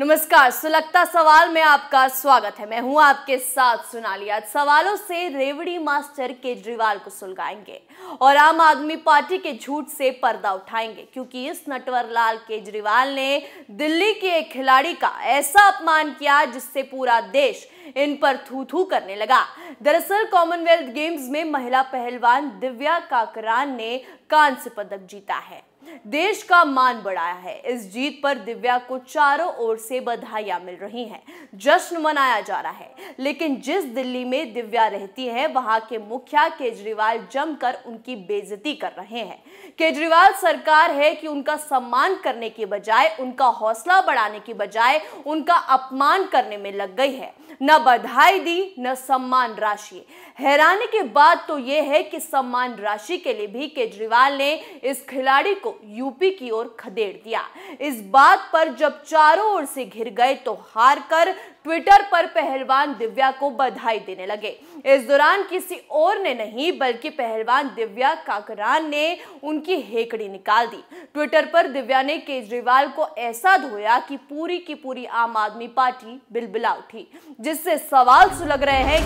नमस्कार सुलगता सवाल में आपका स्वागत है मैं हूं आपके साथ सोनाली आज सवालों से रेवड़ी मास्टर केजरीवाल को सुलगाएंगे और आम आदमी पार्टी के झूठ से पर्दा उठाएंगे क्योंकि इस नटवरलाल केजरीवाल ने दिल्ली के एक खिलाड़ी का ऐसा अपमान किया जिससे पूरा देश इन पर थू थू करने लगा दरअसल कॉमनवेल्थ गेम्स में महिला पहलवान दिव्या काकरान ने कांस्य पदक जीता है देश का मान बढ़ाया है इस जीत पर दिव्या को चारों ओर से बधाइयाँ मिल रही हैं जश्न मनाया जा रहा है लेकिन जिस दिल्ली में दिव्या रहती है वहां के मुखिया केजरीवाल जमकर उनकी बेजती कर रहे हैं केजरीवाल सरकार है कि उनका सम्मान करने के बजाय उनका हौसला बढ़ाने की बजाय उनका अपमान करने में लग गई है न बधाई दी न सम्मान राशि हैरानी की बात तो यह है कि सम्मान राशि के लिए भी केजरीवाल ने इस खिलाड़ी को यूपी की ओर खदेड़ दिया इस बात पर जब चारों ओर से घिर गए तो हार कर ट्विटर पर पहलवान दिव्या को बधाई देने लगे इस दौरान किसी और ने नहीं बल्कि पहलवान दिव्या काकरान ने उनकी हेकड़ी निकाल दी ट्विटर पर दिव्या ने केजरीवाल को ऐसा धोया कि पूरी की पूरी आम आदमी पार्टी बिलबिला उठी जिससे सवाल सुलग रहे हैं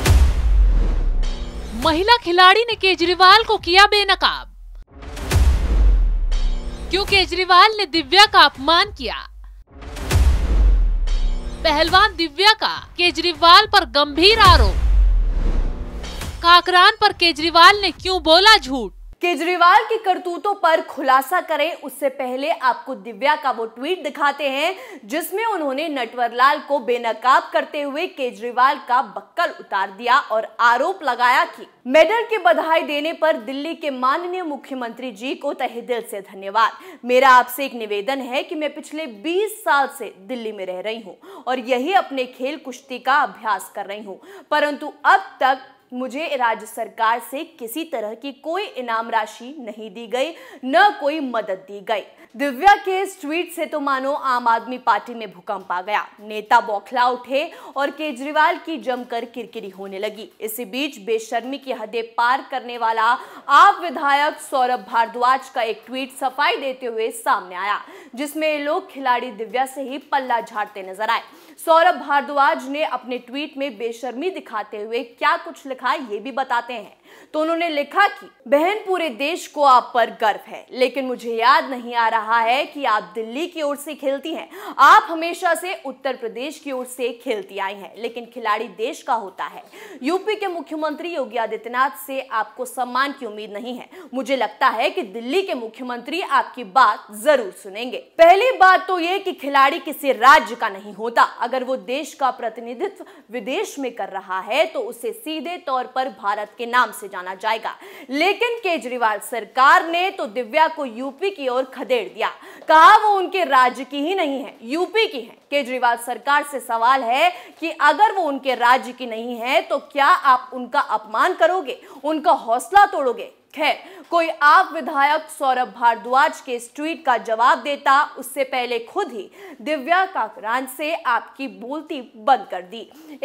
महिला खिलाड़ी ने केजरीवाल को किया बेनकाब क्यों केजरीवाल ने दिव्या का अपमान किया पहलवान दिव्या का केजरीवाल पर गंभीर आरोप काकरान पर केजरीवाल ने क्यों बोला झूठ केजरीवाल के करतूतों पर खुलासा करें उससे पहले आपको दिव्या का वो ट्वीट दिखाते हैं जिसमें उन्होंने नटवरलाल को बेनकाब करते हुए केजरीवाल का बक्कल उतार दिया और आरोप लगाया कि मेडल की बधाई देने पर दिल्ली के माननीय मुख्यमंत्री जी को तहे दिल से धन्यवाद मेरा आपसे एक निवेदन है कि मैं पिछले 20 साल से दिल्ली में रह रही हूँ और यही अपने खेल कुश्ती का अभ्यास कर रही हूँ परंतु अब तक मुझे राज्य सरकार से किसी तरह की कोई इनाम राशि नहीं दी गई न कोई मदद दी गई दिव्या के इस ट्वीट से तो मानो आम आदमी पार्टी में भूकंप आ गया नेता बौखला उठे और केजरीवाल की जमकर किरकिरी होने लगी इसी बीच बेशर्मी की हदें पार करने वाला आप विधायक सौरभ भारद्वाज का एक ट्वीट सफाई देते हुए सामने आया जिसमें लोग खिलाड़ी दिव्या से ही पल्ला झाड़ते नजर आए सौरभ भारद्वाज ने अपने ट्वीट में बेशर्मी दिखाते हुए क्या कुछ लिखा लिखा ये भी बताते हैं तो उन्होंने लिखा कि बहन पूरे देश को आप पर गर्व है लेकिन मुझे याद नहीं आ रहा है कि आप दिल्ली की ओर से खेलती हैं आप हमेशा से उत्तर प्रदेश की ओर से खेलती आई हैं लेकिन खिलाड़ी देश का होता है यूपी के मुख्यमंत्री योगी आदित्यनाथ से आपको सम्मान की उम्मीद नहीं है मुझे लगता है कि दिल्ली के मुख्यमंत्री आपकी बात जरूर सुनेंगे पहली बात तो ये कि खिलाड़ी किसी राज्य का नहीं होता अगर वो देश का प्रतिनिधित्व विदेश में कर रहा है तो उसे सीधे तो तौर पर भारत के नाम से जाना जाएगा लेकिन केजरीवाल सरकार ने तो दिव्या को यूपी की ओर खदेड़ दिया कहा वो उनके राज्य की ही नहीं है यूपी की है केजरीवाल सरकार से सवाल है कि अगर वो उनके राज्य की नहीं है तो क्या आप उनका अपमान करोगे उनका हौसला तोड़ोगे खैर कोई आप विधायक सौरभ भारद्वाज के इस ट्वीट का जवाब देता उससे पहले खुद ही दिव्या काकरान से आपकी बोलती बंद कर दी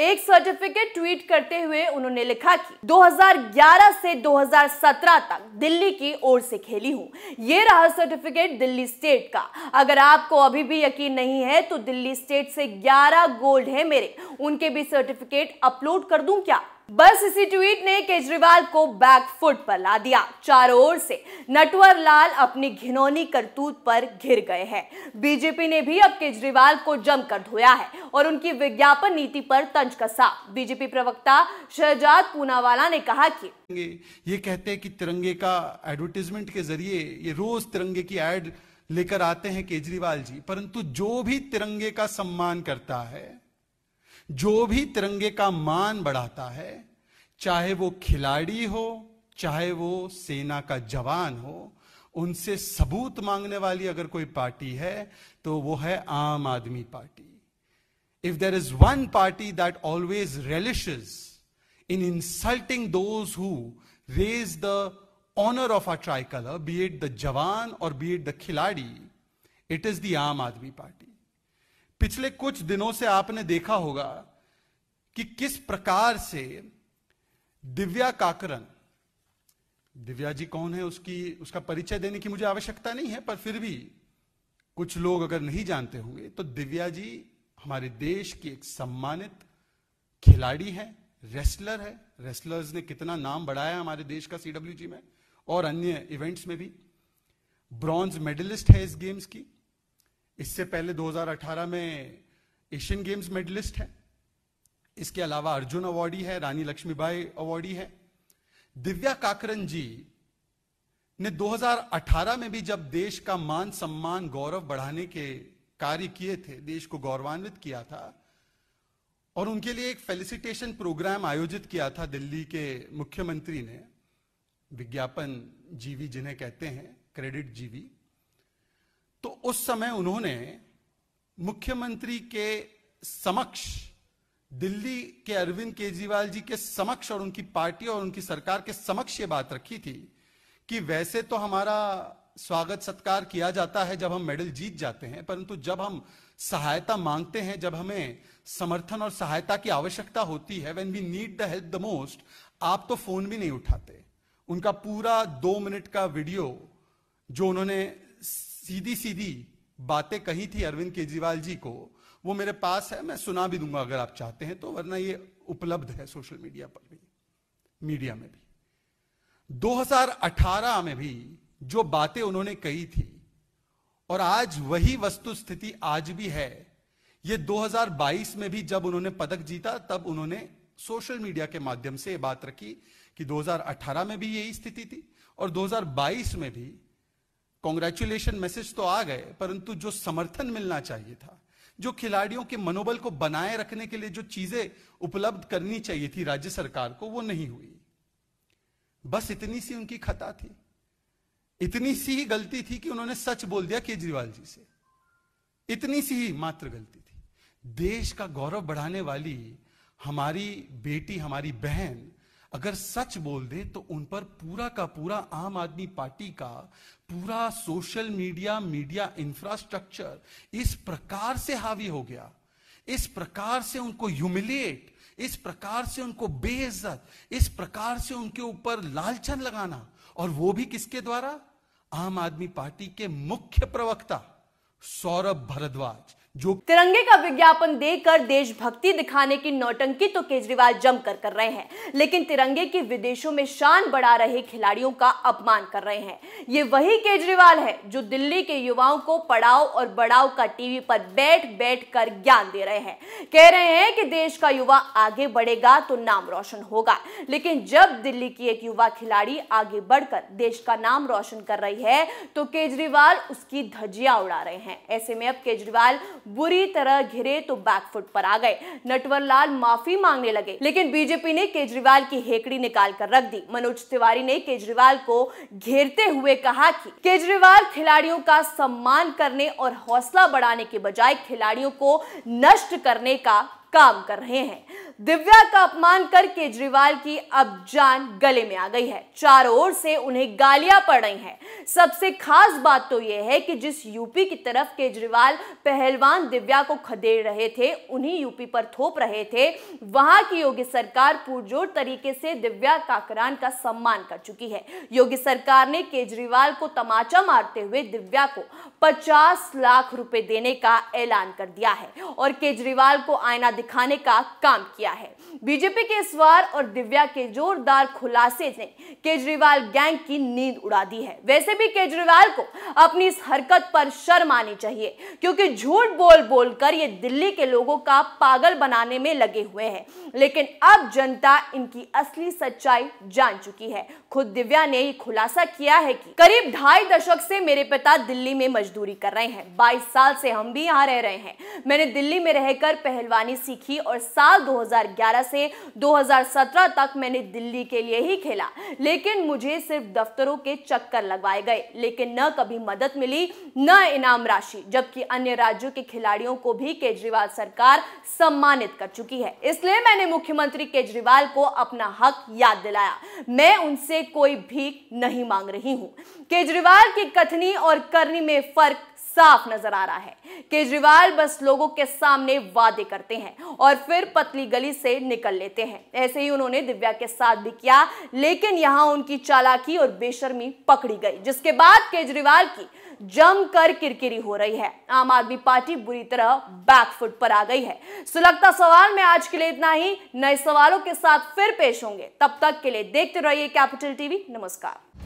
एक सर्टिफिकेट ट्वीट करते हुए उन्होंने लिखा कि 2011 से 2017 तक दिल्ली की ओर से खेली हूं ये रहा सर्टिफिकेट दिल्ली स्टेट का अगर आपको अभी भी यकीन नहीं है तो दिल्ली स्टेट से ग्यारह गोल्ड है मेरे उनके भी सर्टिफिकेट अपलोड कर दूं क्या बस इसी ट्वीट ने केजरीवाल को बैक फुट पर ला दिया चारों ओर से नटवर लाल अपनी घिनौनी करतूत पर घिर गए हैं बीजेपी ने भी अब केजरीवाल को जमकर धोया है और उनकी विज्ञापन नीति पर तंज कसा बीजेपी प्रवक्ता शहजाद पूनावाला ने कहा कि ये कहते हैं कि तिरंगे का एडवर्टीजमेंट के जरिए ये रोज तिरंगे की एड लेकर आते हैं केजरीवाल जी परंतु जो भी तिरंगे का सम्मान करता है जो भी तिरंगे का मान बढ़ाता है चाहे वो खिलाड़ी हो चाहे वो सेना का जवान हो उनसे सबूत मांगने वाली अगर कोई पार्टी है तो वो है Aam Aadmi Party if there is one party that always relish in insulting those who raise the honour of our tricolour berate the jawan और berate the khiladi it is the Aam Aadmi party पिछले कुछ दिनों से आपने देखा होगा कि किस प्रकार से दिव्या काकरन दिव्या जी कौन है उसकी उसका परिचय देने की मुझे आवश्यकता नहीं है पर फिर भी कुछ लोग अगर नहीं जानते होंगे तो दिव्या जी हमारे देश की एक सम्मानित खिलाड़ी है रेसलर है रेसलर्स ने कितना नाम बढ़ाया हमारे देश का सीडब्ल्यू में और अन्य इवेंट्स में भी ब्रॉन्ज मेडलिस्ट है इस गेम्स की इससे पहले 2018 में एशियन गेम्स मेडलिस्ट है इसके अलावा अर्जुन अवार्डी है रानी लक्ष्मीबाई अवार्डी है दिव्या काकरन जी ने 2018 में भी जब देश का मान सम्मान गौरव बढ़ाने के कार्य किए थे देश को गौरवान्वित किया था और उनके लिए एक फेलिसिटेशन प्रोग्राम आयोजित किया था दिल्ली के मुख्यमंत्री ने विज्ञापन जीवी जिन्हें कहते हैं क्रेडिट जीवी तो उस समय उन्होंने मुख्यमंत्री के समक्ष दिल्ली के अरविंद केजरीवाल जी के समक्ष और उनकी पार्टी और उनकी सरकार के समक्ष ये बात रखी थी कि वैसे तो हमारा स्वागत सत्कार किया जाता है जब हम मेडल जीत जाते हैं परंतु जब हम सहायता मांगते हैं जब हमें समर्थन और सहायता की आवश्यकता होती है when we need the help the most आप तो फोन भी नहीं उठाते उनका पूरा दो मिनट का वीडियो जो उन्होंने सीधी सीधी बातें कही थी अरविंद केजरीवाल जी को वो मेरे पास है मैं सुना भी दूंगा अगर आप चाहते हैं तो वरना ये उपलब्ध है सोशल मीडिया पर भी मीडिया में भी 2018 में भी जो बातें उन्होंने कही थी और आज वही वस्तु स्थिति आज भी है ये 2022 में भी जब उन्होंने पदक जीता तब उन्होंने सोशल मीडिया के माध्यम से ये बात रखी कि 2018 में भी यही स्थिति थी और 2022 में भी कॉन्ग्रेचुलेशन मैसेज तो आ गए परंतु जो समर्थन मिलना चाहिए था जो खिलाड़ियों के मनोबल को बनाए रखने के लिए जो चीजें उपलब्ध करनी चाहिए थी राज्य सरकार को वो नहीं हुई बस इतनी सी उनकी खता थी इतनी सी ही गलती थी कि उन्होंने सच बोल दिया केजरीवाल जी से इतनी सी ही मात्र गलती थी देश का गौरव बढ़ाने वाली हमारी बेटी हमारी बहन अगर सच बोल दे तो उन पर पूरा का पूरा आम आदमी पार्टी का पूरा सोशल मीडिया मीडिया इंफ्रास्ट्रक्चर इस प्रकार से हावी हो गया इस प्रकार से उनको ह्यूमिलिएट इस प्रकार से उनको बेइज्जत इस प्रकार से उनके ऊपर लालचन लगाना और वो भी किसके द्वारा आम आदमी पार्टी के मुख्य प्रवक्ता सौरभ भरद्वाज जो तिरंगे का विज्ञापन देकर देशभक्ति दिखाने की नौटंकी तो केजरीवाल जमकर कर रहे हैं लेकिन तिरंगे की विदेशों में शान बढ़ा रहे खिलाड़ियों का अपमान कर रहे हैं ये वही केजरीवाल है जो दिल्ली के युवाओं को पढ़ाओ और बढ़ाओ का टीवी पर बैठ बैठ कर ज्ञान दे रहे हैं कह रहे हैं कि देश का युवा आगे बढ़ेगा तो नाम रोशन होगा लेकिन जब दिल्ली की एक युवा खिलाड़ी आगे बढ़कर देश का नाम रोशन कर रही है तो केजरीवाल उसकी धजिया उड़ा रहे हैं ऐसे में अब केजरीवाल बुरी तरह घिरे तो बैकफुट पर आ गए नटवर लाल माफी मांगने लगे लेकिन बीजेपी ने केजरीवाल की हेकड़ी निकाल कर रख दी मनोज तिवारी ने केजरीवाल को घेरते हुए कहा कि केजरीवाल खिलाड़ियों का सम्मान करने और हौसला बढ़ाने के बजाय खिलाड़ियों को नष्ट करने का काम कर रहे हैं दिव्या का अपमान कर केजरीवाल की अब जान गले में आ गई है चारों ओर से उन्हें गालियां पड़ रही हैं सबसे खास बात तो यह है कि जिस यूपी की तरफ केजरीवाल पहलवान दिव्या को खदेड़ रहे थे उन्हीं यूपी पर थोप रहे थे वहां की योगी सरकार पुरजोर तरीके से दिव्या काकरान का सम्मान कर चुकी है योगी सरकार ने केजरीवाल को तमाचा मारते हुए दिव्या को पचास लाख रुपए देने का ऐलान कर दिया है और केजरीवाल को आईना दिखाने का काम किया है बीजेपी के इस वार और दिव्या के जोरदार खुलासे ने केजरीवाल गैंग की नींद उड़ा दी है वैसे भी केजरीवाल को अपनी इस हरकत पर शर्म आनी चाहिए क्योंकि झूठ बोल बोल कर ये दिल्ली के लोगों का पागल बनाने में लगे हुए हैं लेकिन अब जनता इनकी असली सच्चाई जान चुकी है खुद दिव्या ने ये खुलासा किया है कि करीब ढाई दशक से मेरे पिता दिल्ली में मजदूरी कर रहे हैं बाईस साल से हम भी यहाँ रह रहे हैं मैंने दिल्ली में रहकर पहलवानी सीखी और साल 2011 से 2017 तक मैंने दिल्ली के लिए ही खेला लेकिन मुझे सिर्फ दफ्तरों के चक्कर लगवाए गए लेकिन न कभी मदद मिली न इनाम राशि जबकि अन्य राज्यों के खिलाड़ियों को भी केजरीवाल सरकार सम्मानित कर चुकी है इसलिए मैंने मुख्यमंत्री केजरीवाल को अपना हक याद दिलाया मैं उनसे कोई भीख नहीं मांग रही हूं केजरीवाल की कथनी और करनी में फर्क साफ नजर आ रहा है केजरीवाल बस लोगों के सामने वादे करते हैं और फिर पतली गली से निकल लेते हैं ऐसे ही उन्होंने दिव्या के साथ भी किया लेकिन यहां उनकी चालाकी और बेशर्मी पकड़ी गई जिसके बाद केजरीवाल की जमकर किरकिरी हो रही है आम आदमी पार्टी बुरी तरह बैकफुट पर आ गई है सुलगता सवाल में आज के लिए इतना ही नए सवालों के साथ फिर पेश होंगे तब तक के लिए देखते रहिए कैपिटल टीवी नमस्कार